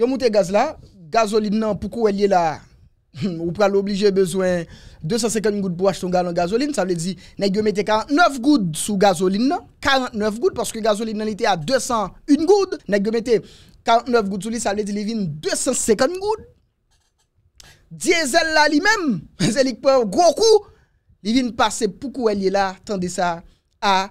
Yo monté gaz là, gasoline non pourquoi elle est là ou pral obligé besoin 250 gouttes pour acheter un gazoline, gazoline ça veut dire nèg yo 49 gouttes sous gasoline 49 gouttes parce que gasoline nan était à 201 gouttes, nèg yo 49 gouttes sur lui, ça veut dire 250 gouttes. Diesel là lui-même, c'est lui prend gros coup, il vient passer pourquoi elle est là, ça à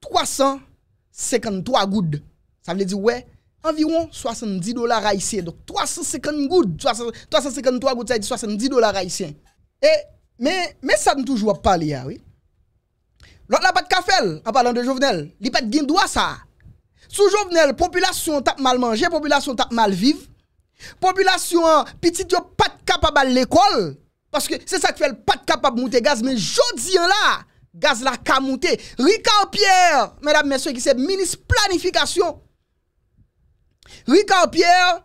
353 gouttes. Ça veut dire ouais environ 70 dollars haïtiens. Donc 350 gouttes, 353 gouttes, ça dit 70 dollars haïtiens. Et, mais, mais ça ne toujours pas parler, ah oui. L'autre n'a pas de café, en parlant de Jovenel. Il pas de droit ça. Sous Jovenel, population tape mal manger, population tape mal vivre. Population petite yo pas capable à l'école. Parce que c'est ça qui fait le pas capable de monter gaz. Mais jodi là, gaz la ka monter. Ricard Pierre, mesdames, messieurs, qui c'est ministre planification Rika ou Pierre,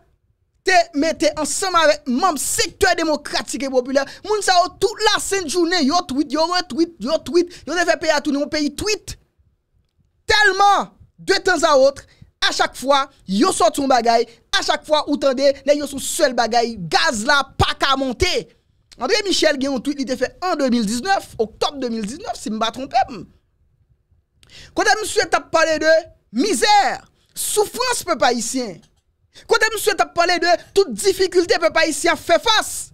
te mette ansama ve moun sektor demokratik e popüler, moun sa ou tout la sen jounen, yo tweet, yo tweet, yo tweet, yo ne fe pey atouni, yo pey tweet, telman, de ten sa ou otre, a chak fwa, yo sort son bagay, a chak fwa, ou tende, ne yo son sel bagay, gaz la, pa ka monte. André Michel gen yo tweet, li te fe en 2019, oktob 2019, si mba trompem. Kou ta msue, ta ppare de, mizer, souffrance peuple haïtien. Quand M. t'a parlé de toute difficulté peuple haïtien fait face.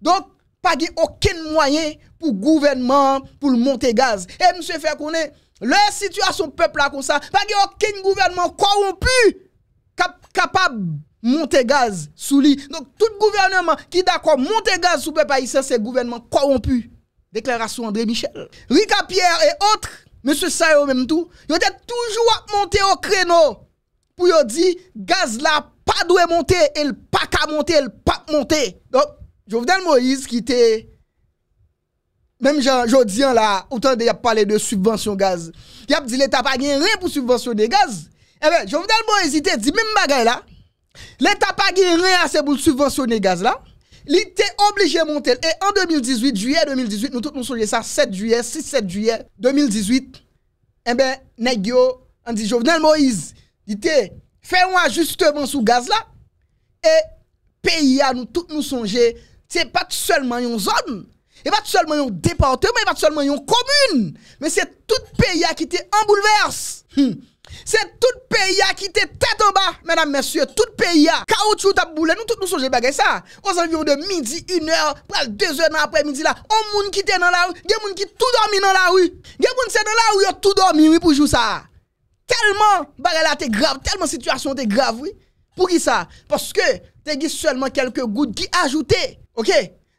Donc pas aucun moyen pour gouvernement pour le monter gaz. Et monsieur fait connaître leur situation peuple là comme ça, pas aucun gouvernement corrompu capable monter gaz sous lui. Donc tout gouvernement qui d'accord monter gaz sous peuple haïtien c'est gouvernement corrompu. Déclaration André Michel. Rika Pierre et autres, monsieur Sayo même tout, ils étaient toujours monté au créneau pou yo di gaz la pa dwe monte, el pa ka monte, el pa monte. Donk, Jovenel Moïse ki te, menm jan, jan diyan la, ou tan de yap pale de subvensyon gaz, yap di leta pa gen ren pou subvensyon de gaz, en eh ben, Jovenel Moïse ti te di menm bagay la, leta pa gen ren ase pou subvensyon de gaz la, li ti te oblige monte, en 2018, juye 2018, nou tout nou souje sa, 7 juye, 6-7 juye, 2018, en ben, neg yo, an di Jovenel Moïse, Dite, fait un ajustement sous gaz là et pays nous tous nous songer, c'est pas seulement une zone, et pas seulement un département, et pas seulement une commune, mais c'est tout pays qui était en bouleverse. Hum. C'est tout pays qui te tête en bas, mesdames, messieurs, tout pays caoutchouc t'a boule, nous tous nous songeons bagay ça. Aux environs de midi, une heure, pral deux heures après midi là, on moun qui était dans la rue, des moun qui tout dormi dans la rue, des moun c'est dans la rue, tout dormi, oui, pour jouer ça tellement là grave, tellement situation t'es grave, oui. Pour qui ça Parce que tu as seulement quelques gouttes qui ajoutées, ok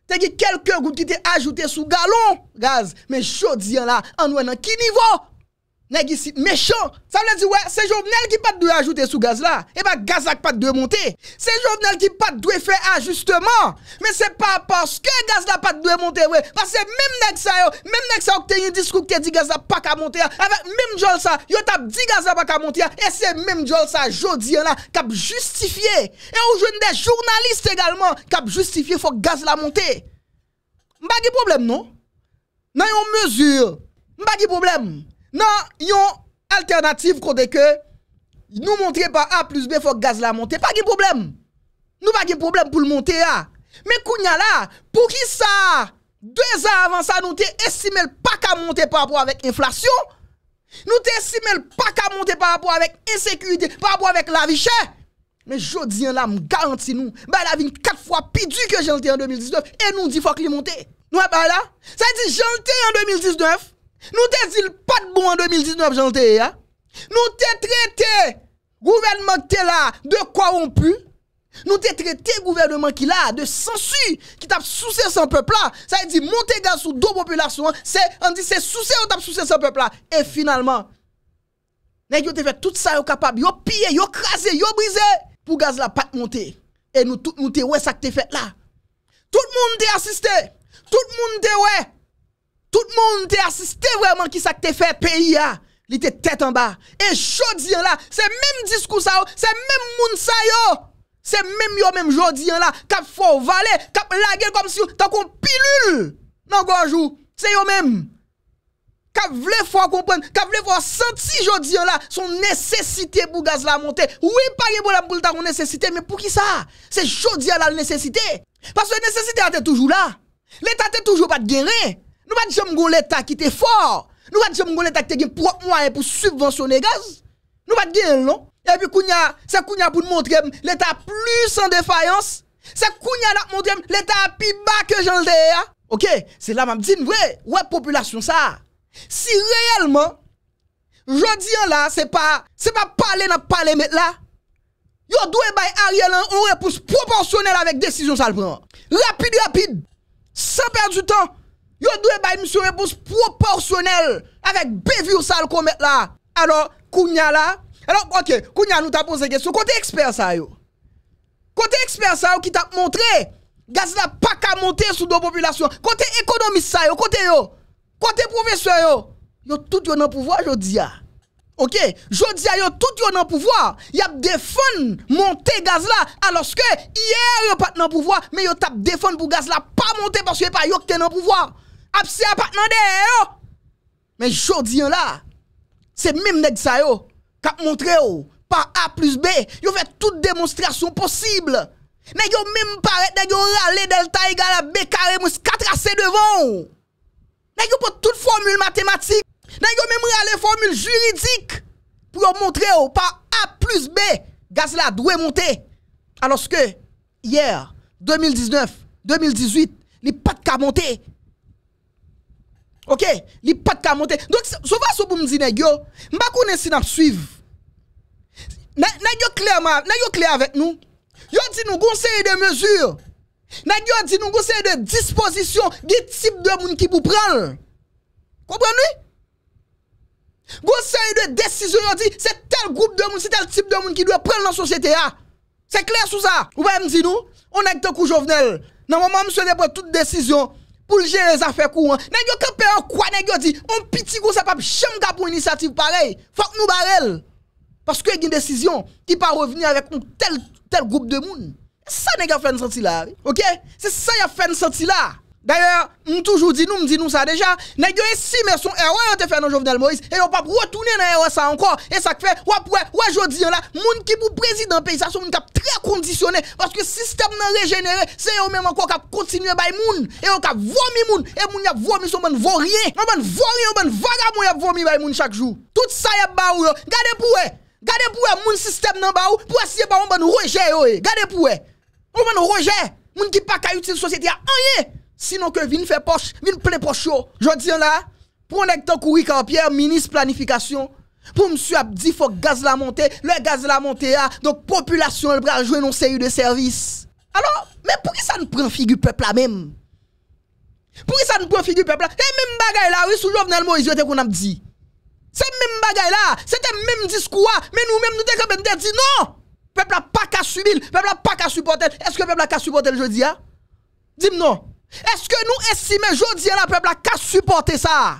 Tu as quelques gouttes qui te ajoutées sous galon, gaz. Mais je dis là, en est dans qui niveau nèg méchant. Ça veut dire ouais, c'est Jovenel qui pas de ajouter sous gaz là et eh pas ben, gaz pas de monter. C'est Jovenel qui pas de faire ajustement. Mais c'est pas parce que gaz là pas de monter ouais, parce que même nèg ça même nèg ça qui un discours qui dit gaz là pas qu'à monter hein. avec même jol ça, yo t'a dit gaz là pas qu'à monter hein. et c'est même jol ça jodi hein, là qui justifié. Et ou jeune des journalistes également qui justifié faut gaz là monter. pas de problème non Dans une mesure, pas de problème. Nan yon alternatif kode ke, nou montre pa A plus B fok gaz la monte, pa gen problem. Nou pa gen problem pou l monte a. Me kounya la, pou ki sa, 2 an avan sa nou te esimel pa ka monte pa apwa avèk inflasyon, nou te esimel pa ka monte pa apwa avèk insekuité, pa apwa avèk la vichè. Me jodi an la m garanti nou, ba la vin 4 fwa pi duke jantè an 2019, e nou di fok li monte. Nou e ba la, sa di jantè an 2019, Nou te zil pat bon an 2019 janteye ya Nou te trete Gouvernement ki te la De kwa ou an pu Nou te trete gouvernement ki la De sensu ki tap souse san pepl la Sa e di monte gaz sou do populasyon An di se souse ou tap souse san pepl la E finalman Nè yo te fet tout sa yo kapab Yo pye, yo krasi, yo brise Pou gaz la pat monte E nou tout monte wey sa ki te fet la Tout moun te asiste Tout moun te wey Tout moun te asiste, te vreman ki sa te fe peyi ya, li te tet an ba. E jodi an la, se menm diskou sa yo, se menm moun sa yo, se menm non, yo menm jodi an la, kap fwa wale, kap lage kom si yo, takon pilul, nan gwa jou, se yo menm. Kap vle fwa kompon, kap vle fwa senti jodi an la, son nesesite pou gaz la monte. Ou e paye pou la mpou lta kon nesesite, menm pou ki sa? Se jodi an la l nesesite, pas se nesesite an te toujou la. Le ta te toujou pat geren. Nous pas jamais l'État qui était fort. Nous pas jamais l'État qui a propre moyen pour subventionner gaz. Nous pas gagner non. Et puis c'est kounya pour nous montrer l'État plus en défaillance. C'est kounya nous montrer l'État plus bas que j'en hein? OK, c'est là que m'a dit vrai, ouais population ça. Si réellement je dis là, c'est pas c'est pas parler dans parler mais là. Yo doit by Ariel une hein, réponse proportionnelle avec décision ça le prend. Rapide rapide. Sans perdre du temps. Yo doué bailler monsieur réponse proportionnelle avec bévure sale comme là. Alors Kounya là, alors OK, Kounya nous t'a posé question côté expert ça yo. Côté expert ça yo qui t'a montré gaz n'a pas qu'à monter sous nos populations. Côté économiste ça yo, côté yo. Côté professeur yo. Yo tout yo dans pouvoir jodi a. OK, jodi a yo tout yo en pouvoir. Y a défendre monter gaz là alors que hier yon pas dans pouvoir mais yo des fonds pour gaz là pas monter parce que pas yo qui dans pouvoir. Apsi apatman non yo. Mais jodi yon la, c'est même nèg sa yo, kap montre yo, par A plus B, yo fait toute démonstration possible. Mais yo même paraît nèg yo râler delta égale à B carré moins 4 AC devant. Nèg yo pour toute formule mathématique, nèg yo même râler formule juridique pour montrer yo par A plus B, gaz la doit monter. Alors que hier 2019, 2018, les pas de monter OK, a pas de monter. Donc souvent, ça pour me dire nèg yo, m'pa connais si n'a suivre. Nèg clairement, clair avec nous. Yo dit nous conseil de mesures. Nèg yo dit nous conseil de disposition, des types de monde qui vous prennent. Comprenez Conseil de décision, yo dit c'est tel groupe de monde, c'est tel type de monde qui doit prendre la société C'est clair sous ça. Ou même me nous, on est tant coup Jovenel. Dans moment monsieur prend toute décision, pour gérer les affaires courantes. Nèg yo campé en quoi nèg yo dit on petit gros ça pas jamais pour une initiative pareille. Faut que nous barrel. Parce que y a une décision qui pas revenir avec un tel tel groupe de monde. Ça n'est a fait une sortie là. OK C'est ça y a fait une sortie là. Bè yo yo, m toujou di nou, m m'm di nou sa deja. Nè gyo e si mè son, e wè an te fè nan Jovenel Moïse. E yo pap wò tounè nan e wè sa ankon. E sa k fè, wè pou wè, wè jò di yon la. Moun ki pou prezidant pe, sa sou moun kap tre kondisyonè. Paske sistem nan rejenere, se yo mè man kon kap kontinue bay moun. E yo kap vomi moun. E moun yap vomi son moun voriè. Moun bèn voriè, moun bèn vaga moun yap vomi bay moun chak jou. Tout sa yap ba ou yo. Gade pou wè. Gade pou wè moun sistem nan ba ou. Pou Sinon que vin fait poche, vin plein poche je dis là, pour un courri, kouri Pierre ministre planification pour monsieur a dit faut gaz la monter, le gaz la monter a, donc population elle va jouer non série de service. Alors, mais pourquoi ça ne prend figure peuple là même Pourquoi ça ne prend figure peuple là Et même bagaille là, oui, sous Jovenel Moïse, ce qu'on a dit. C'est même bagaille là, c'était même discours, mais nous-mêmes nous t'es même dire non. Peuple n'a pas qu'à subir, peuple n'a pas qu'à supporter. Est-ce que peuple a qu'à supporter le jeudi hein? Dis-moi non. Est-ce que nous estimons aujourd'hui la peuple a supporter ça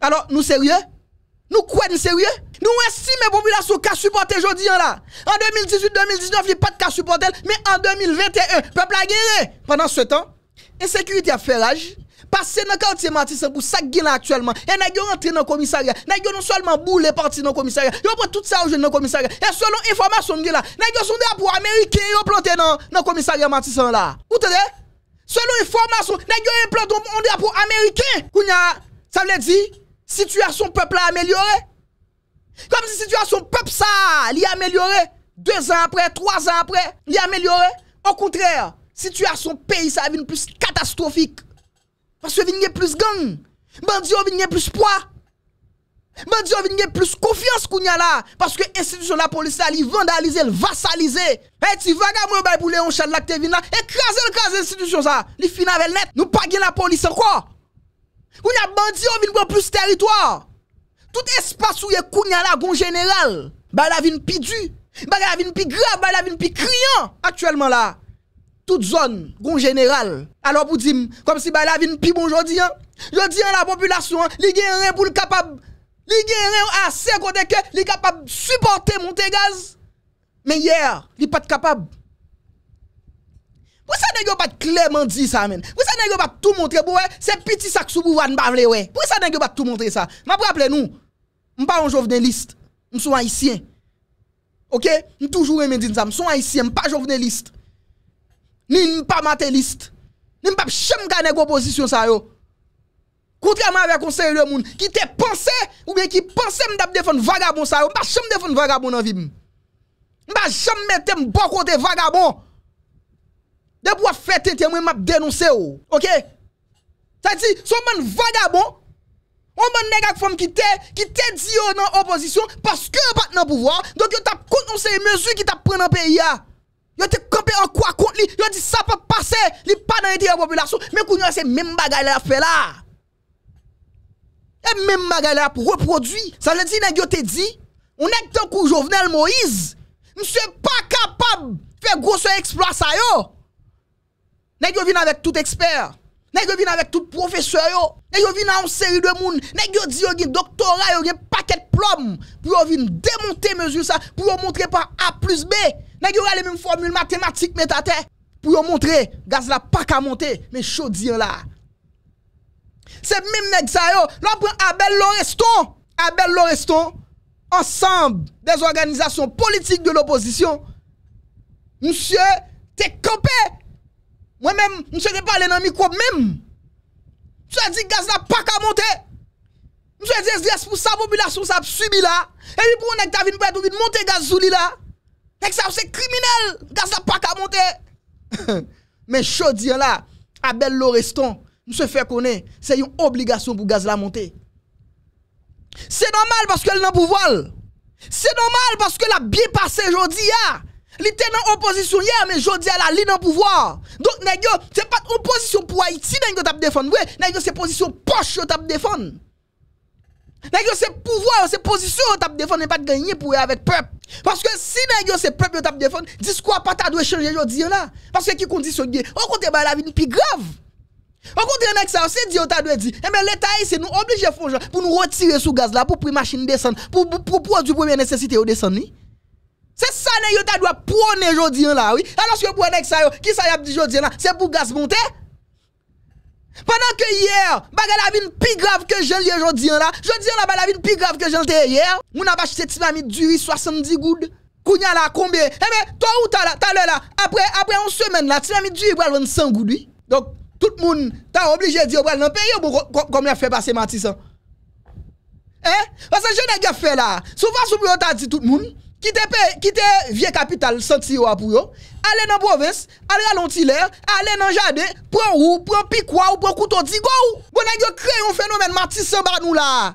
Alors, nous sérieux Nous quoi nous sérieux Nous estimons la population qu'à supporter aujourd'hui hein, là. En 2018-2019, il n'y a pas de cas supporter, mais en 2021, le peuple a guéri Pendant ce temps, l'insécurité a fait rage. Passer dans le quartier Matissan pour ça qu'il actuellement. Et nous avons rentré dans le commissariat. Nous non seulement boulé parti dans le commissariat. Nous avons tout ça dans le commissariat. Et selon information, nous avons son drapeau américain planté dans le commissariat Matissan hein, là. Vous entendez Selon yon formasyon, nan yon yon plan do moun de apou Amerike, kou nyan, sa vle di, sitwasyon peple amelyore, kom si sitwasyon pepe sa li amelyore, 2 an apre, 3 an apre, li amelyore, an kontrèr, sitwasyon peyi sa avine plus katastrofik, fwase vinye plus gang, bandyo vinye plus pwa, Bandi yo vient plus confiance a là. parce que institution la police li vandalisé vassaliser. Et eh, va vagabond bay boule on chan la vin là, écraser le cas institution ça. Les fin avec net, nous pas la police encore. a bandi on vin prend plus territoire. Tout espace où y a là, gon général, ba la vin pi du, ba la vin plus grave, la vin plus criant actuellement là. Toute zone gon général. Alors pour dire comme si ba la vin plus bon aujourd'hui, hein. Jodi la population, hein, les gen rien pour le capable Li genren a se kote ke, li kapab suporte monte gaz. Men yer, li pat kapab. Pwè sa negyo pat kleman di sa men? Pwè sa negyo pat tout montre pou wè? Se piti sakso pou wane bavle wè? Pwè sa negyo pat tout montre sa? Mabwè aple nou, mpa an jovne list. Mso an hisyen. Ok? M toujou remen din sa. Mso an hisyen, mpa jovne list. Ni mpa mate list. Ni mpa pshem gane kwa posisyon sa yo. Kontreman avè konseye lè moun, ki te panse ou mè ki panse mdè ap defon vagabon sa yo, mba jom defon vagabon nan vim. Mba jom mè tem bako te vagabon. Dè pou wè fète te mwen mè ap denonse yo, ok? Sa ti, sou mwen vagabon, mwen mè negak fòm ki te, ki te di yo nan opozisyon, paske yo pat nan pouvoan, donk yo tap konseye mezu ki tap pren nan peyi ya. Yo te kompe an kwa kont li, yo di sa pa pase, li pa nan eti yo populasyon, mè kounyan se mè mbagay la fpe la. E mèm magay la pou reproduy, sa jè di nè gyo te di, ou nèk te kou jo venèl Moïse, msè pa kapab fè grosso eksploat sa yo. Nèk yo vin avèk tout ekspert, nèk yo vin avèk tout professeur yo, nèk yo vin avèk tout seri de moun, nèk yo di yo gen doktora yo gen paket plom, pou yo vin demonte mezur sa, pou yo montre pa A plus B, nèk yo gale mèm formule matematik mè tatè, pou yo montre gaz la pa kamonte, mè chou dir la. Se mèm nèk sa yo, lò pou an abel lò reston. Abel lò reston, ansanb des organizasyon politik de l'oposisyon. Monsye, te kompe. Mwen mèm, monsye te pale nan mikrop mèm. Monsye di gaz la pak a monte. Monsye di es pou sa popula sou sa ap subi la. E mi pou an ek Davin Bredoubi monte gaz zoulila. Ek sa ou se kriminel, gaz la pak a monte. Mèm chò di an la, abel lò reston. nous se fait connaître, c'est une obligation pour gaz la monter. C'est normal parce qu'elle n'a pouvoir. C'est normal parce que la bien passé aujourd'hui. Elle était en opposition hier, mais aujourd'hui, elle a li pouvoir. Donc, ce n'est pas une opposition pour Haïti que tap défendre. Oui, c'est position poche que tap défendre. c'est pouvoir, c'est position que tap défendre, n'est pas de gagner pour avec peuple. Parce que si c'est peuple que tap défendre, discours pas ta doit changer aujourd'hui là. Parce que qui conditionne, on compte oh, la vie plus grave. Pwè kon te yon ek sa yon se di yon ta dwe di Eme eh le ta yon se nou obligye fon jol Pw nou retire sou gaz la pou poui machine desen Pw pou pou pou ou di pou mwen nesesite ou desen ni Se sana yon ta dwe pou honnen jodi yon la wii A loske yon pou an ek sa yon ki sa yap di jodi yon la Se pou gaz monte Pendan ke yèr Bagè la vin pi grav ke jen liye jodi yon la Jodi yon la bagè la vin pi grav ke jen liye yèr Moun apache se ti ma mi djuri 70 goul Kounya la kombye Eme to ou ta la? Ta le la Apre apre yon semen la ti ma mi djuri pou al 25 goul wii tout le monde t'a obligé de dire dans le pays comme il a fait passer Matissan. Hein. hein? Parce que je n'ai pas fait là. Souvent, souvent, on t'a dit tout le monde. Quitte quitte vieux capitale senti yo pour vous. aller dans province allez à l'ontiler, allez dans le jardin prend ou prend piquois ou prend couteau digo ou bon nèg créé un phénomène matissan ba nous là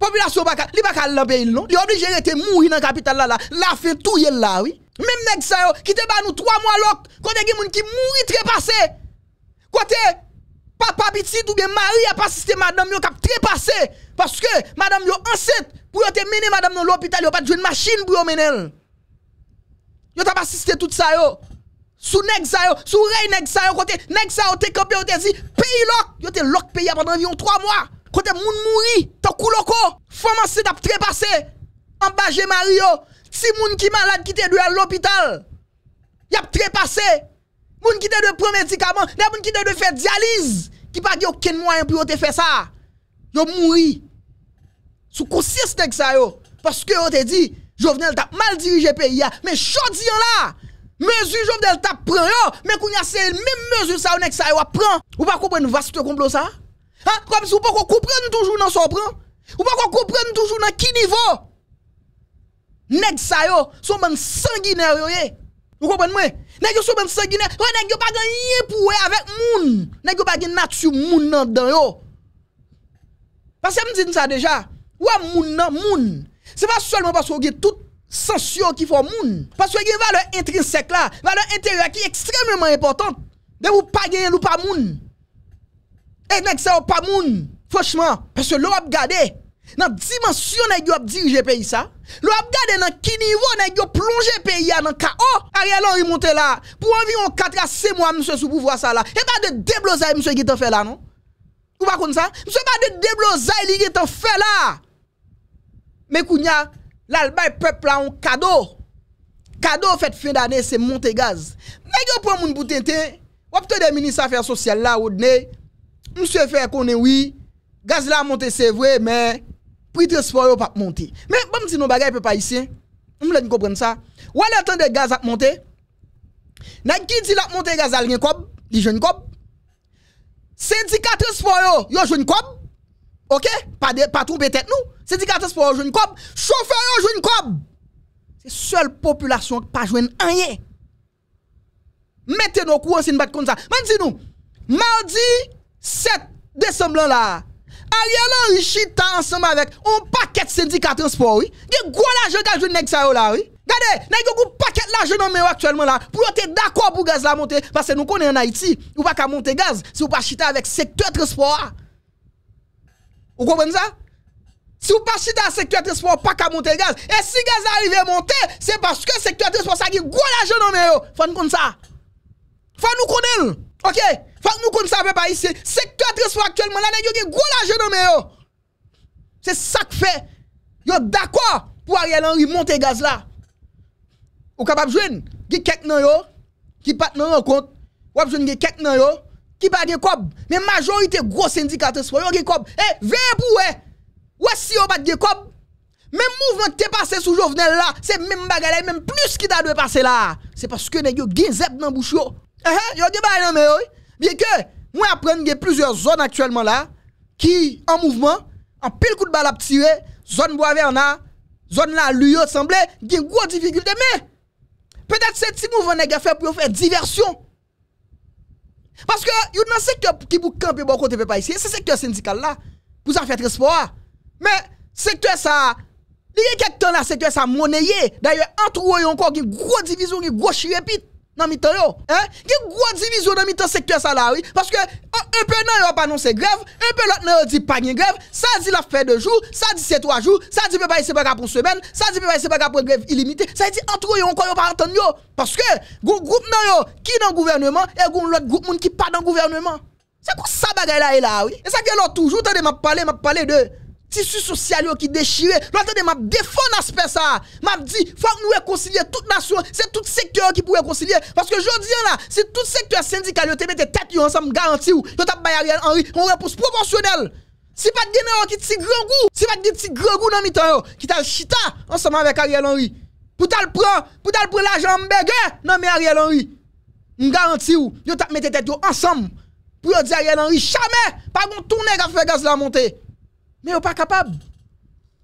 population ba li pas kal dans pays non est obligé rester mourir dans capital là là la faire, tout là oui même nèg ça yo te ba nous trois mois l'autre quand des gens qui mourir passé. Kote, papabit si toube, mari ap asiste madame yo kap trepase. Paske, madame yo anset, pou yo te mene madame yo l'opital, yo patjou yon masjine pou yo mene. Yo tap asiste tout sa yo. Sou neg sa yo, sou rey neg sa yo, kote, neg sa yo te kopye, yo te zi, peyi lok. Yo te lok peyi ap adan vyon 3 mwa. Kote, moun mouri, ta kou loko, foman se tap trepase. Ambaje mari yo, ti moun ki malad kite dwe l'opital. Yap trepase. Kote, Moun qui te de prendre médicament, les moun qui te de faire dialyse, qui pas aucun moyen pour te faire ça. Yo mouri. Sous conscience de ça yo, parce que on te dit Jovenel t'a mal dirigé pays mais yon là, mesure Jovenel t'a pren yo, mais qu'on y a même mesure ça on ça yo prend. Ou pas comprendre vaste complot ça hein? comme si ou pas comprendre toujours dans son prend. Ou pas comprendre toujours dans qui niveau Nek ça yo, son man sanguinaire yo vous comprenez moi Nèg yo sont sanguinaire, ouais nèg yo pas gagner pour avec moun. Nèg yo pas de nature moun nan dan yo. Parce que me dit ça déjà. Ouais moun nan moun. C'est pas seulement parce qu'on a tout sensio qui font moun parce que avez une valeur intrinsèque là, valeur intérieure qui est extrêmement importante. De vous pas gagner ou pas moun. Et eh, nèg ça pas moun. Franchement, parce que l'on a gardé. Nan dimensyon nan yo ap dirije peyi sa Lo ap gade nan ki nivou nan yo plonje peyi a nan ka o A ye lan yi monte la Pou anvi yon katya se mwa msè sou pou vwa sa la E pa de deblozay msè yi tan fe la non Ou bakoun sa Msè pa de deblozay li yi tan fe la Mè kounya La albay pepl la yon kado Kado fèt fin danè se monte gaz Mè yon pou moun boutente Wapte de mini safèr sosyal la ou dne Msè fè konen wii Gaz la monte se vwe mè prix transport yo pas monter. Mais bon si nos bagages peut pas ici. Vous voulez comprendre ça. Ou alors temps gaz à monter. N'a qui dit la monter gaz a rien kob? les jeune kob? syndicat transport yo yo jeune kob? OK pas de pas tête nous. Syndicat transport jeune kob? chauffeur yo jeune kob? c'est seule population qui pas joindre rien. Mettez nos coups si nous pas comme ça. Même dit nous mardi 7 décembre là Ariel Henry chita ensemble avec un paquet de syndicats transport, oui. Gen gros l'argent a joué qui là, oui. Regardez, a un paquet l'argent dans actuellement là pour être d'accord pour gaz la monter parce que nous connaissons en Haïti, ou pas qu'à monter gaz si vous pas chita avec secteur transport. Vous comprenez ça Si vous pas chita avec secteur transport, pas qu'à monter gaz. Et si gaz arrive à monter, c'est parce que secteur transport ça un gros l'argent dans mais Il Faut nous connaître ça. Faut nous connaître. Ok, fòk nou kon sa apè pa yisi, sektètres fò aktyèlman la, nè yon gen gwo la jè nòmè yo. Se sak fè, yon dà kwa pou a rè lan ri monte gaz la. Ou ka babjwen, gen kek nan yo, gen pat nan yo kont, wabjwen gen kek nan yo, gen pa gen kob. Men majorite gwo sendikates fò, yon gen kob. E, eh, ven pou we, wè si yo pat gen kob. Men mouvment te pase sou jo vnen la, se men bagalè, men plus ki ta dwe pase la. Se paske nè yon gen zèp nan bouch yo. Yo dit bah non mais bien que moi apprendre que plusieurs zones actuellement là qui en mouvement en pile coup de balle à tirer zone bois zone là lui semblait une grosse difficulté mais peut-être c'est petit mouvement nèg fait pour faire diversion parce que il y a un secteur qui pour camper bon côté pas ici c'est secteur syndical là pour ça faire transport mais secteur ça il y a quelques temps là secteur ça monnaie, d'ailleurs entre eux encore une grosse division une gros chirépite dans mitan yo. Hein? gros division dans mi secteur ça parce que un peu nan yo pas annoncer grève, un peu l'autre ne dit pas grève, ça dit la fait de jours, ça dit c'est trois jours, ça dit peut pas c'est pas pour semaine, ça dit peut pas c'est pas pour grève illimitée. Ça dit entre yo encore yo pas entendre yo parce que groupe nan yo qui dans gouvernement et gon l'autre groupe moun qui pas dans gouvernement. C'est quoi ça bagaille là et là oui. Et ça que l'autre toujours tande m'a parler m'a parler de tissu social qui déchiré. l'entendez m'a défendu l'aspect ça. M'a dit faut que nous réconcilier toute nations, c'est tout secteur qui pourrait réconcilier parce que je dis là, si tout secteur syndical qui te mette tête ensemble garantie ou yo t'a Ariel Henry, on réponse proportionnelle. Si pas de qui ti grand goût, si pas de petit grand goût dans le temps qui t'a chita ensemble avec Ariel Henry. Pour t'a le prendre, pour t'a le prendre l'argent burger, non mais Ariel Henry. garantis ou, yo t'a mette tête ensemble pour dire Ariel Henry jamais pas bon tourner à faire gaz la monter. Mais yon pas capable.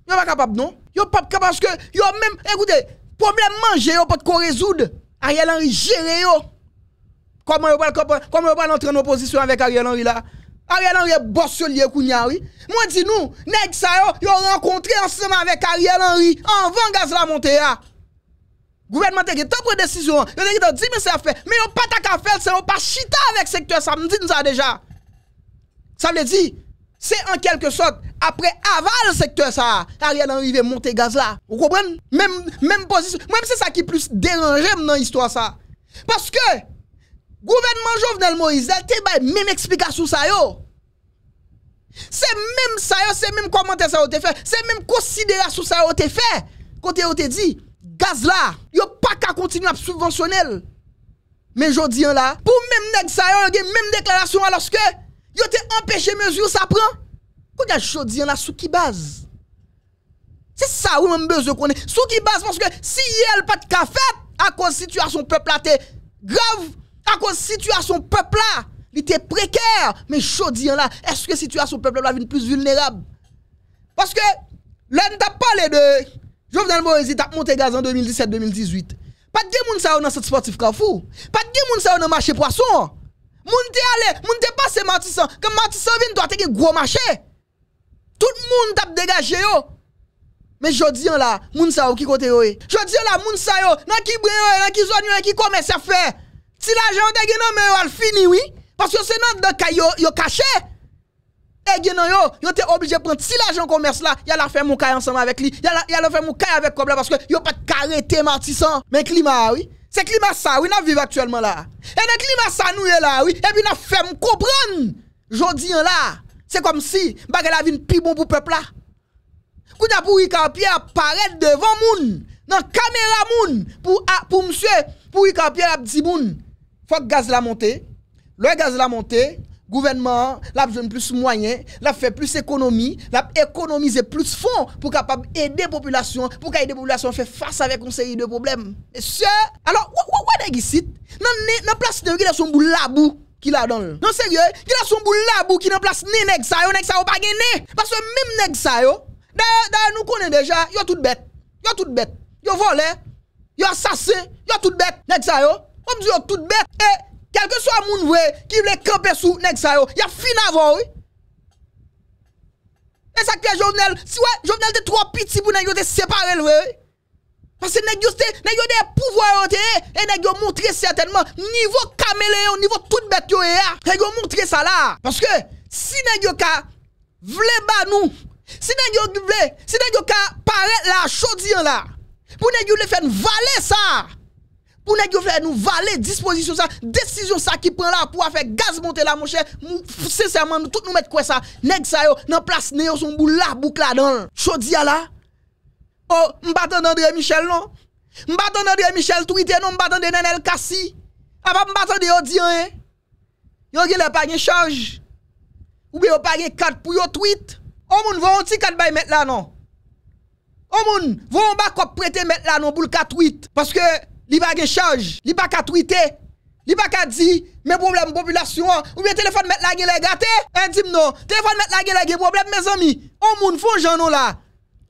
Yon pas capable, non Yon pas capable parce que yon même, écoutez, problème manger, yon pas de quoi résoudre. Ariel Henry gérer yo. Comment yon pas comment pas entrer en opposition avec Ariel Henry là Ariel Henry est boss lié kounya oui. Moi dis nous, nèg sa yo, yon rencontré ensemble avec Ariel Henry en la montée là. Gouvernement te tant de décision, yo te dit mais c'est à faire, mais yon pas ta faire, c'est on pas chita avec secteur ça me dit nous ça déjà. Ça veut dire c'est en quelque sorte après aval secteur ça Ariel Henry monter gaz là vous comprenez même même position même c'est ça qui est plus dérange dans l'histoire ça parce que gouvernement Jovenel Moïse te même explication ça yo c'est même ça yo c'est même commentaire ça te fait c'est même considération ça yo te fait côté yo te dit gaz là a pas qu'à continuer à subventionner mais dis là pour même nèg ça yo même déclaration alors que Yo te empêché mesure ça prend. Quand a chodi en a sous qui base. C'est ça où même besoin qu'on est. Sous qui base parce que si elle pas de café à cause situation peuple là grave à cause situation peuple là, il était précaire mais chodi là, est-ce que situation peuple là vient plus vulnérable Parce que l'on t'a parlé de Jovenel Moïse t'a monté gaz en 2017-2018. Pas de sa ou dans cette sportif kafou. Pas de sa ou dans marché poisson. Moun te allé, moun te passé Matissan. Quand Matissan vient, doit te un gros marché. Tout le monde a dégagé yo. Mais je dis là, moun sa qui côté yo. Eh? Je dis là, moun sa yo, nan qui bré yo, eh? nan qui zon yo, nan eh? qui commerce a fait. Si l'argent te gen mais al fini oui, parce que c'est nan de yo yo caché. Et gen yo, yo te obligé prendre si l'argent commerce là, il a fait mon ensemble avec lui. Yal a fait a mon avec Kobla parce que yo pas karete Matissan. Mais climat oui. C'est climat ça, oui, nous vivons actuellement là. Et le climat ça, nous est là, oui. Et puis, nous fait comprendre, jodi là. C'est comme si, bagay la vie plus bon pour peuple là. Kouda pour Pierre apparaître devant moun, dans caméra moun, pour, ah, pour monsieur, pour Icapia a dit moun. Faut que gaz la monte. Le gaz la monte, gouvernement l'a besoin plus moyens, l'a fait plus économie, l'a économisé plus fonds pour capable aider population, pour aider population faire face avec une série de problèmes. Monsieur, alors où est ici Dans dans place de il a son boule labou qui la donne. Non sérieux, qui a son boule labou qui dans place ni nèg ça yo, nèg ça pas gagné parce que même nèg ça yo d'ailleurs nous connais déjà, yo tout bête. Yo tout bête. Yo volé, yo assassin, yo tout bête. Nèg ça yo, on dit yo tout bête et quel que soit le monde qui veut camper sous nèg il yo, y a fin avant Et ça que Jovenel, si ouais, Jovenel de trop petits pour nèg séparer Parce que nèg yo des pouvoir et nèg yo montrer certainement niveau caméléon, niveau toute bête yo et montré montrer ça là parce que si nèg yo ka vle ba nous, si nèg yo si nèg yo ka la chaudière là pour nèg faire valer ça. Ou neg yo fè nou valè disponisyon sa, desisyon sa ki pren la pou a fè gaz monte la monsè, mou sè sèman nou tout nou met kwen sa. Neg sa yo nan plas neyo son bou la bouk la don. Chou diya la? O, oh, mbatan André Michel non? Mbatan André Michel tweeten ou mbatan Denen El Kassi? A pa mbatan deyo diyan e? Yon ki le pagnè chanj? Ou be yo pagnè kat pou yo tweet? O moun voun ti kat bay met la non? O moun, voun mba kop prete met la non bou l kat tweet? Paske... Li ba ge chaj, li ba ka tweete, li ba ka di, men problem popilasyon an, ou biye telefon met la ge legate, en eh, dim non, telefon met la ge legate, problem me zomi, ou moun foun janon la,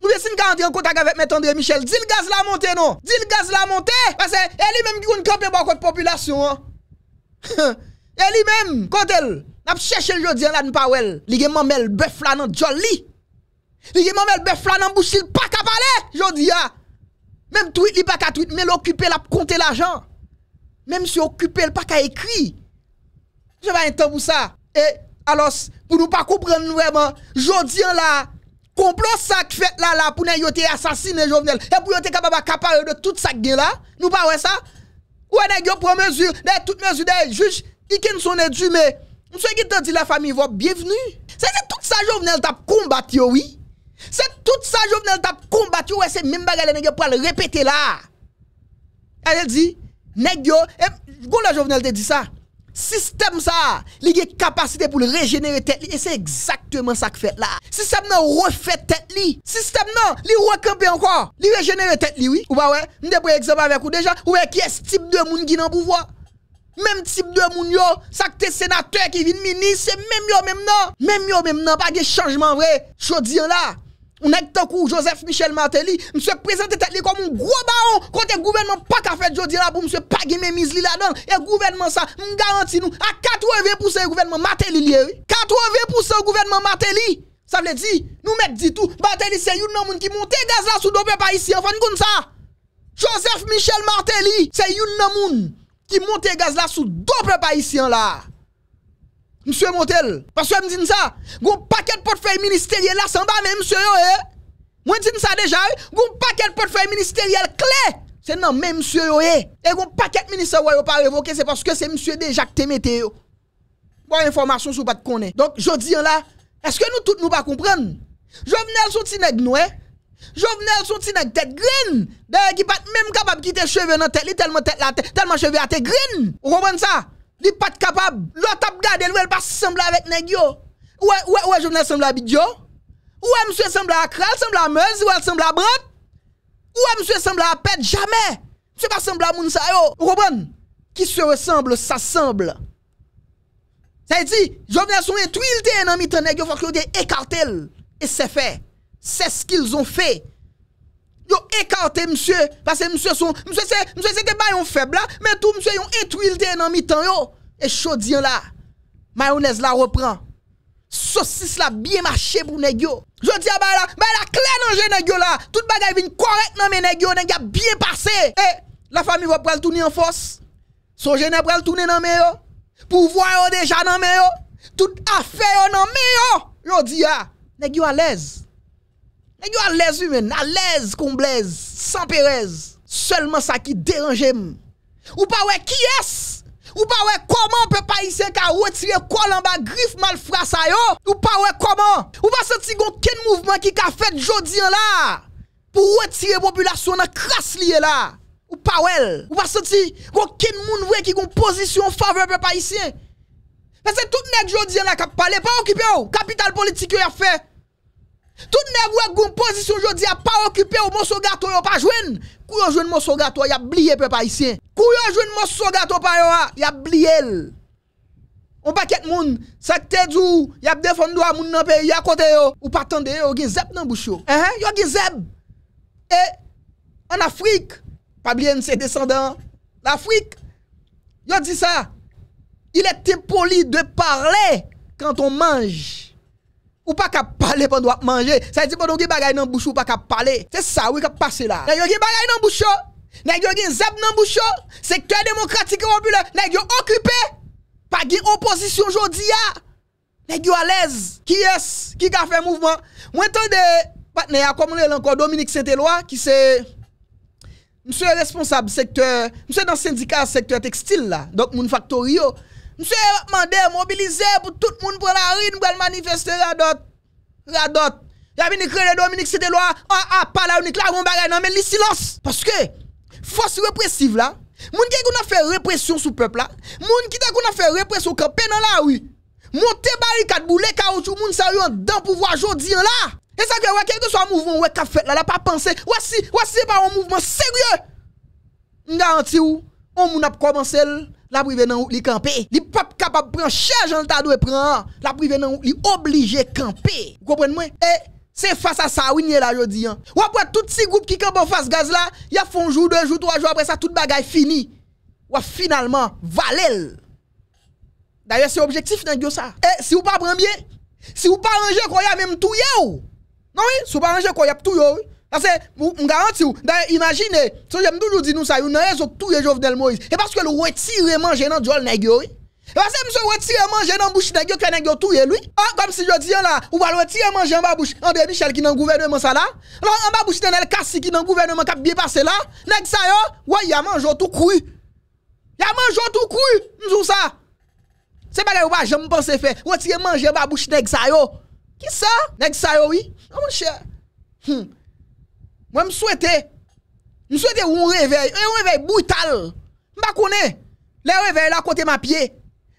ou biye sin kante yon kontak avet men tondeye Michel, di l gaz la monte non, di l gaz la monte, pase, e li menm gikoun kapen bakot popilasyon an, e li menm, kontel, nap cheshe l jodi an la nipawel, li gen mame l bef la nan joli, li gen mame l bef la nan bouchil pakapale, jodi ya, Mem tuit li pa ka tuit, men l'okupè la pou kontè l'ajan. Mem si okupè, l'pa ka ekwi. Jè va yon tabou sa. E, alos, pou nou pa koupren nou wèman, jodi an la, komplon sak fèt la la pou nen yote asasine jovenel. E pou yote kababa kapa yon de tout sak gen la, nou pa wè sa, ou ene gyo pou an mezur, nen tout mezur, nen juj, ike nou sonen djou, men, mswe ki te di la fami, vò, bievenu. Se se tout sa jovenel tap koumbati yo wè, C'est tout ça Jovenel t'a combattu et c'est même bagarre nèg pour le répéter là. Elle dit et yo et eh, Jovenel te dit ça. Système ça, il a capacité pour le régénérer tête et c'est exactement ça que fait là. Système non refait tête Système non, li recamper encore. Il régénérer tête li oui. Ou pas ouais, nous devons exemple avec vous déjà, ou qui est ce type de monde qui dans pouvoir même type de moun yo, ça que t'es sénateur qui vient ministre, c'est même yo même non, même yo même non, pas de changement vrai. Chodian là, Un ek takou Joseph Michel Martelly, mse prezente tek li kom un gro baon kont e gouvenman pa ka fet jodira pou mse pagime miz li la dan. E gouvenman sa, m garanti nou, a kato evè pou se gouvenman Martelly li ewe. Kato evè pou se gouvenman Martelly. Sa vle di, nou met di tou, Martelly se youn nan moun ki monte gaz la sou dope pa isyan fany koun sa. Joseph Michel Martelly se youn nan moun ki monte gaz la sou dope pa isyan la. monsieur Montel. Parce que me dit ça, gon paquet de portefeuille ministériel là sans bas même monsieur eh. Moi dis ça déjà, eh. gon paquet de portefeuille ministériel clé. C'est non même monsieur eh. Et gon paquet de ministère pas révoqué, c'est parce que c'est monsieur déjà que te mette yo. Bon information sous pas de connaît. Donc dis là, est-ce que nous tous nous pas comprendre Jovenel sorti nèg nous eh. Jovenel sorti tête green, d'ailleurs qui pas même capable quitter cheveux dans tête, tellement tête la tête, tellement cheveux à tête green. Vous comprenez ça n'est pas capable l'autre gardé lui elle pas semble avec nèg yo ouais e, ouais e, ouais e, journal semble abidjo est monsieur semble à kral semble à meuse elle semble à où est monsieur semble à pète jamais c'est pas semble à moun sa yo vous comprenez qui se ressemble ça semble ça dit journal son intuité en mitan Negio, il faut que yo écarté et c'est fait c'est ce qu'ils ont fait Yo écarté monsieur parce que monsieur son monsieur c'est monsieur c'était pas un faible là mais tout monsieur yon intruilité dans mi-temps yo et chaudien là mayonnaise la reprend saucisse la bien marché pour nèg yo je dis à bah là bah la clé dans nèg yo là toute bagaille vinn correct dans mes nèg yo nèg bien passé et eh, la famille va prendre tourner en force son jeune va tourner dans mes yo pouvoir voir déjà dans mes yo tout affaire yo dans mes yo je dis à ah, nèg à l'aise Ayo alèz ou men, alèz koun blèz, sanpèrèz. Sèlman sa ki deranje m. Ou pa wè kies? Ou pa wè koman pe pa isen ka wetire kolan ba grif mal fras ayo? Ou pa wè koman? Ou pa sèti goun ken mouvment ki ka fèt jodien la? Pou wetire popülasyon nan kras liye la? Ou pa wè? Ou pa sèti goun ken moun wè ki goun pozisyon fave pe pa isen? Mè se tout nèk jodien la ka pale, pa wè kipè ou? Kapital oh. politik yo ya fè? Tout nevwe goun pozisyon yo di a pa okupe ou monsou gato yo pa jwen Kou yo jwen monsou gato, ya bliye pe pa isen Kou yo jwen monsou gato pa yo a, ya bliye l On pa ket moun, sakte djou, ya defon do a moun nan pe, ya kote yo Ou patande yo, gen zeb nan boucho Yo gen zeb En Afrik, pa blyen se descendant En Afrik, yo di sa Il ete poli de parle, kanton manj ou pas qu'à parler pendant qu'on manger. Ça veut dire pendant qu'on bagaille dans bouche ou pas qu'à parler. C'est ça oui qu'a passer là. Nèg yo gen bagaille dans bouche, nèg yo zap dans bouche, secteur démocratique et populaire, nèg occupé. Pas gen opposition aujourd'hui a. Nèg à l'aise. Qui est qui a fait mouvement Moi des... partenaire comme encore Dominique Saint-Éloi qui c'est monsieur responsable secteur, monsieur dans syndicat secteur textile là. Donc mon factorio Mwen se rekman dey mobilize pou tout moun pou la rin pou el manifeste radot. Radot. Ya mi ni krele do, mi ni ki se te lo a, a, a, pa la, mi ni ki la ron bagay nan men li silos. Paske, fos represiv la, moun ki te kou na fe represyon sou pepl la, moun ki te kou na fe represyon ka penan la, oui. Moun te bari katbou, le kaoutou, moun sa yon dan pou vwa jodi an la. E sa kwe, wè, kek ke so an mouvman wè ka fet la, la pa panse, wè si, wè si, wè si, wè si, wè si, wè si, wè si, wè si, wè si, wè si, wè si, wè si, wè la privé nan li camper. Li pas capable prendre charge en ta doit prendre. La privé nan li obligé camper. Vous comprenez moi Et eh, c'est face à ça oui là jodi hein. Ou après tout ces groupe qui campe face gaz là, y a font jour deux jours trois jours après ça toute bagay fini. Ou finalement valel. D'ailleurs c'est objectif dans ça. Eh si vous pas prenez bien, si vous pas rangez quoi y a même tout ou Non oui, si vous pas ranger quoi y a tout parce que, je garantis, d'ailleurs, imaginez, so j'aime toujours dire nous ça, il y a raison tout les Jovenel Moïse. Et parce que le retire manger dans le nègre, et parce que monsieur retire manger dans bouche negio, que nègre tout lui. Ah, comme si je dis hein, là, ou va retirer manger en bas bouche André Michel qui est dans le gouvernement ça là. Alors, en bas bouche le Kassi qui est dans le gouvernement qui bien passé là. nèg ça yo, ouais, il a mangé tout cru. Il a mangé tout cru, nous ça. C'est pas là où je me pense faire. Retirer manger en bas bouche nèg ça yo. Qui ça? Nègre ça yo, oui. Non, mon cher. Hmm. Mwen souwete, mwen souwete ou mwen reveye, mwen reveye bouy tal, mwen pa kone, le reveye la kote ma pie,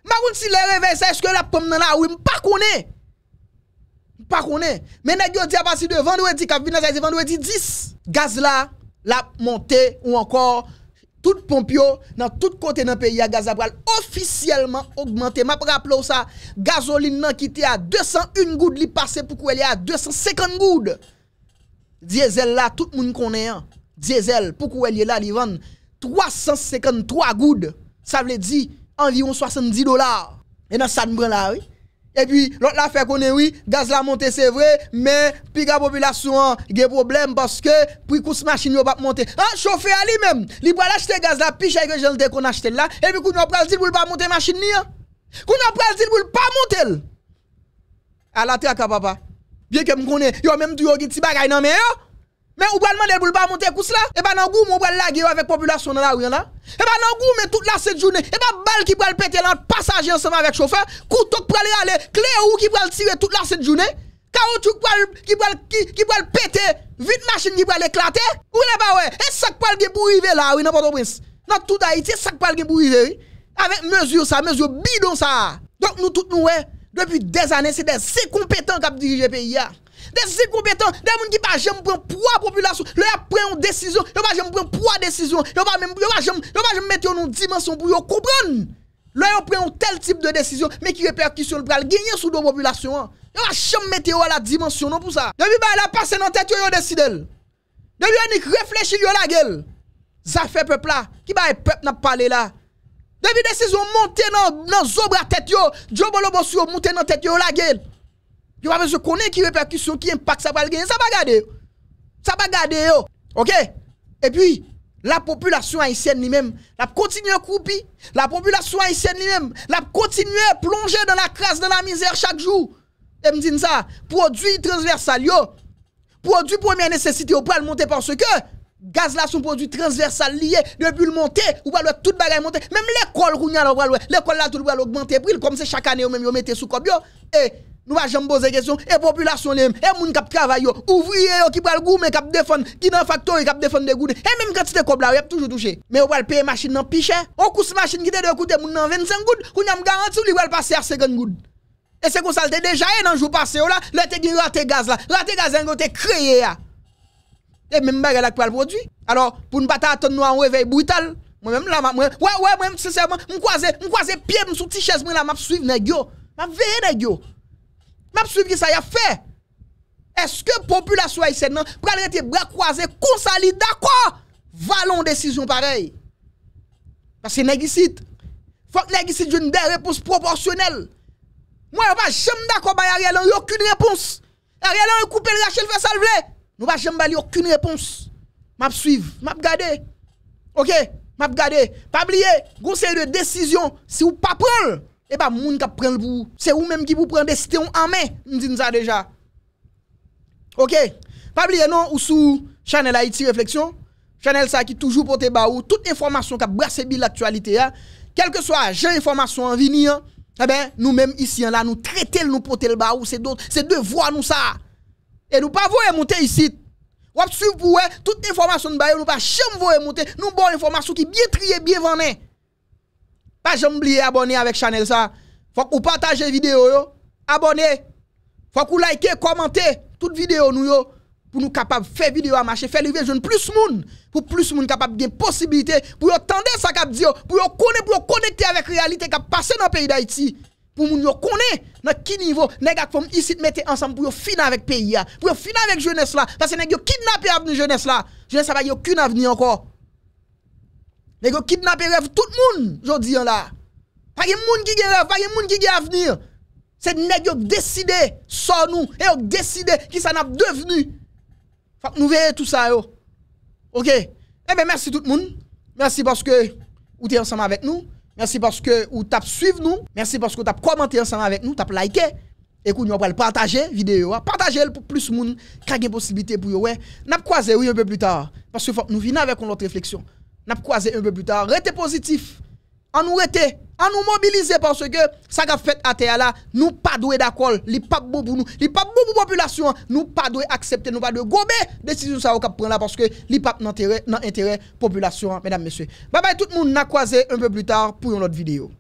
mwen kon si le reveye sa eske la pomme nan la ouy, mwen pa kone, mwen pa kone. Men e gyo di apasi de vandou eti, kap binazay se vandou eti, dis gaz la, la monte ou ankor, tout pompio nan tout kote nan peyi a gaz abral ofisyeleman augmente. Mwen pa praplo ou sa, gazoline nan kite a 201 goud li pase pou kwe li a 250 goud. Diesel là, tout le monde connaît. Hein. Diesel, pourquoi elle est là, il vend 353 goudes. Ça veut dire environ 70 dollars. Et dans ça, nous prend la oui. Et puis, l'autre affaire qu'on est, oui, gaz la monter c'est vrai, mais, puis la population, hein, il y problème parce que, puis, kous machine, ne va pas monter. Ah, chauffeur lui-même, il va acheter gaz piche puis, j'ai gens qu'on acheté là, et puis, qu'on a pral le pour pas monter machine, ni, hein. qu'on a il le pour pas monter. À la traque, papa. Bien que me yon yo même tout yon petit bagay nan mais yo. Mais ou pral demander pour pas monter course là et eh pas ben, nan goum on pral laguer avec population dans la rue là. Et pas nan goum mais toute la cette journée et eh pas ben, bal qui pral péter là passager ensemble avec chauffeur, couteau pral aller, clé ou qui pral tirer toute la cette journée. Kaoutou qui pral qui qui pral péter, vite machine qui pral éclater. Ou là pas bah ouais, et ça pral gen pour arriver là oui dans Port-au-Prince. Dans tout Haïti, ça pral gen pour arriver. Avec mesure ça, mesure bidon ça. Donc nous tout nous ouais depuis des années, c'est des incompétents qui dirigent le pays. Des incompétents, des gens qui ne pas jamais prendre poids population. ont prennent une décision, ils ne pas jamais prendre poids décision. Ils ne pas même pas jamais mettre une dimension pour comprendre. a prend un tel type de décision, mais qui répercussion pour gagner sur la population. Hein. Ils ne jamais mettre à la dimension non pour ça. Depuis bah, la passe dans tête, ils décidé. Depuis on réfléchit la gueule. Ça fait peuple là. Qui va bah, peuple n'a parlé là. Depuis décision monté dans dans zobre tête yo, Jobolobo sur monter dans tête yo la gueule. Yo va besoin connaître qui répercussion, qui impact ça va gagner, ça va garder. Ça va garder yo. OK Et puis la population haïtienne lui-même, la continue à couper. La population haïtienne lui-même, la continue à plonger dans la crasse, dans la misère chaque jour. Et me dit ça, produit transversal yo, produit première nécessité, on peut le monter parce que gaz là son produit transversal lié depuis le monté ou pas tout bagaille monter même l'école ou va l'école là tout augmenter prix comme c'est chaque année ou même yo sous cobio et nous va bah, poser question et eh, population les et eh, moun k'ap travail ouvrier yo qui pral gourmet k'ap défendre qui dans factory k'ap défendre des et eh, même quand cob là y a toujours touché mais on va payer machine dans piché on coûte machine qui te coûter moun dans 25 goud on a garanti ou va passer à 50 goud et c'est comme ça déjà été dans jour passé oh là gaz là raté gaz hein, et même bagay là pour produit. Alors, pour ne pas attendre nous un réveil brutal, moi-même là, moi, ouais, ouais, moi, même sincèrement, je croise, je croise pied, sous moi là, je suivre nèg yo. Je veille M'a qui ça y a fait. Est-ce que la population haïtienne, pour aller bras croisés, consali, d'accord, valons décision pareille. Parce que négicite faut que nèg une des réponses proportionnelles. Moi, je ne suis pas jamais d'accord avec bah, Ariel, aucune réponse. Ariel, il coupé le Rachel, fait ça le nous ne jamais pas aucune réponse. Je suivre, je regarder. OK, je regarder. Pas oublier, conseil de décision, si vous ne pas prendre, et eh pas ben, moun qui prend le vous. C'est vous-même qui vous prenez décision en main. Nous disons ça déjà. OK. Pas oublier non ou sous Chanel Haïti réflexion. Chanel ça qui toujours porte ba ou toute information qui brasse brassé l'actualité hein. quel que soit j'ai information en venir, hein, eh ben nous même ici hein, là nous traiter nous porter le c'est d'autres c'est nous ça. E nou pa voye moute isi. Wap suiv pou we, tout informasyon nou baye, nou pa chem voye moute. Nou bon informasyon ki biye triye, biye vane. Pa jom liye abone avek chanel sa. Fak ou pataje videyo yo. Abone. Fak ou likeye, komante. Tout videyo nou yo. Pou nou kapab fè videyo a mache. Fè levezyon plus moun. Pou plus moun kapab gen posibilite. Pou yo tende sa kap diyo. Pou yo kone, pou yo konekte avek realite. Pou yo konekte kap pase nan peri da iti. pour moun yo connaît dans quel niveau nèg ak femme ici mettre ensemble pour finir avec pays pour finir avec jeunesse là parce que nèg yo kidnappé avenir jeunesse là jeunesse pas aucune avenir encore nèg yo kidnapper rêve tout moun jodi là pas gen moun qui gen rêve pas de moun qui gen avenir c'est nèg yo décider sans nous et yo décider qui ça n'a devenu faut nous veiller tout ça yo OK eh ben merci tout le monde merci parce que vous êtes ensemble avec nous Merci parce que vous avez suivi nous. Merci parce que vous avez commenté ensemble avec nous, vous avez liké. Et vous avez partager la vidéo. Hein. Partagez-le pour plus de monde qui a une possibilité pour vous. Ouais. N'a croisé un peu plus tard. Parce que nous venons avec une autre réflexion. N'a croisé un peu plus tard. Restez positif. a nou rete, a nou mobilize porske sa ka fèt a te ala, nou pa dwe dakol, li pap bo pou nou, li pap bo pou populasyon, nou pa dwe aksepte, nou pa dwe gobe, desisyon sa wakap pren la porske li pap nan entere populasyon, medam meswe. Babay, tout moun na kwaze, un peu plus tar, pou yon lot video.